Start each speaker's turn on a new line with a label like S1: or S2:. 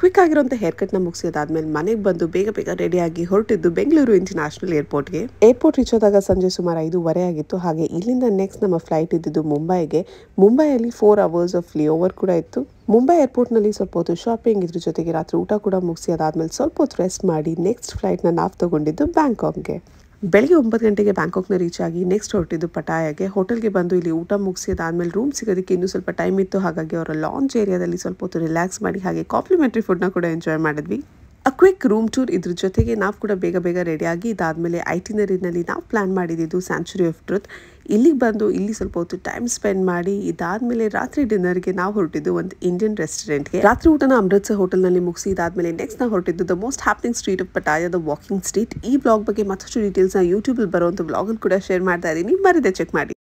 S1: quick ಆಗಿರೋಂಥ hair cut ನ ಮುಗಿಸಿದಾದ್ಮೇಲೆ ಮನೆಗೆ ಬಂದು ಬೇಗ ಬೇಗ ರೆಡಿಯಾಗಿ ಹೊರಟಿದ್ದು ಬೆಂಗಳೂರು ಇಂಟರ್ನ್ಯಾಷನಲ್ ಏರ್ಪೋರ್ಟ್ಗೆ ಏರ್ಪೋರ್ಟ್ ರೀಚ್ ಆದಾಗ ಸಂಜೆ ಸುಮಾರು ಐದೂವರೆ ಆಗಿತ್ತು ಹಾಗೆ ಇಲ್ಲಿಂದ ನೆಕ್ಸ್ಟ್ ನಮ್ಮ ಫ್ಲೈಟ್ ಇದ್ದಿದ್ದು ಮುಂಬೈಗೆ ಮುಂಬೈಯಲ್ಲಿ four hours of layover ಕೂಡ ಇತ್ತು ಮುಂಬೈ ಏರ್ಪೋರ್ಟ್ನಲ್ಲಿ ಸ್ವಲ್ಪ ಹೊತ್ತು ಶಾಪಿಂಗ್ ಇದ್ರ ಜೊತೆಗೆ ರಾತ್ರಿ ಊಟ ಕೂಡ ಮುಗಿಸಿ ಅದಾದ್ಮೇಲೆ ಸ್ವಲ್ಪ ಹೊತ್ತು ರೆಸ್ಟ್ ಮಾಡಿ ನೆಕ್ಸ್ಟ್ ಫ್ಲೈಟ್ನ ನಾವು ತಗೊಂಡಿದ್ದು ಬ್ಯಾಂಕಾಕ್ಗೆ ಬೆಳಗ್ಗೆ ಒಂಬತ್ತು ಗಂಟೆಗೆ ಬ್ಯಾಂಕಾಕ್ನ ರೀಚ್ ಆಗಿ ನೆಕ್ಸ್ಟ್ ಹೊರಟಿದ್ದು ಪಟಾಯಗೆ ಹೋಟೆಲ್ಗೆ ಬಂದು ಇಲ್ಲಿ ಊಟ ಮುಗಿಸಿ ಅದಾದಮೇಲೆ ರೂಮ್ ಸಿಗೋದಕ್ಕೆ ಇನ್ನೂ ಸ್ವಲ್ಪ ಟೈಮ್ ಇತ್ತು ಹಾಗಾಗಿ ಅವರ ಲಾಂಚ್ ಏರಿಯಾದಲ್ಲಿ ಸ್ವಲ್ಪ ಹೊತ್ತು ರಿಲ್ಯಾಕ್ಸ್ ಮಾಡಿ ಹಾಗೆ ಕಾಂಪ್ಲಿಮೆಂಟ್ರಿ ಫುಡ್ನ ಕೂಡ ಎಂಜಾಯ್ ಮಾಡಿದ್ವಿ ಕ್ವಿಕ್ ರೂಮ್ ಟೂರ್ ಇದ್ರ ಜೊತೆಗೆ ನಾವು ಕೂಡ ಬೇಗ ಬೇಗ ರೆಡಿಯಾಗಿ ಇದಾದಮೇಲೆ ಟಿನರಿನಲ್ಲಿ ನಾವು ಪ್ಲ್ಯಾನ್ ಮಾಡಿದ್ದು ಸ್ಯಾಂಚುರಿ ಆಫ್ ಟ್ರೂತ್ ಇಲ್ಲಿಗೆ ಬಂದು ಇಲ್ಲಿ ಸ್ವಲ್ಪ ಹೊತ್ತು ಟೈಮ್ ಸ್ಪೆಂಡ್ ಮಾಡಿ ಇದಾದಮೇಲೆ ರಾತ್ರಿ ಡಿನ್ನರ್ಗೆ ನಾವು ಹೊರಟಿದ್ದು ಒಂದು ಇಂಡಿಯನ್ ರೆಸ್ಟೋರೆಂಟ್ಗೆ ರಾತ್ರಿ ಊಟನ ಅಮೃತ್ಸರ್ ಹೋಟೆಲ್ನಲ್ಲಿ ಮುಗಿಸಿ ಇದಾದಮೇಲೆ ನೆಕ್ಸ್ಟ್ ನಾವು ಹೊರಟಿದ್ದು the most happening street of Pattaya the walking street ಈ ಬ್ಲಾಗ್ ಬಗ್ಗೆ ಮತ್ತಷ್ಟು ಡೀಟೇಲ್ಸ್ನ ಯೂಟ್ಯೂಬಲ್ಲಿ ಬರುವಂಥ ಬ್ಲಾಗಲ್ಲಿ ಕೂಡ ಶೇರ್ ಮಾಡ್ತಾ ಇದ್ದೀನಿ ಬರದೆ ಚೆಕ್ ಮಾಡಿ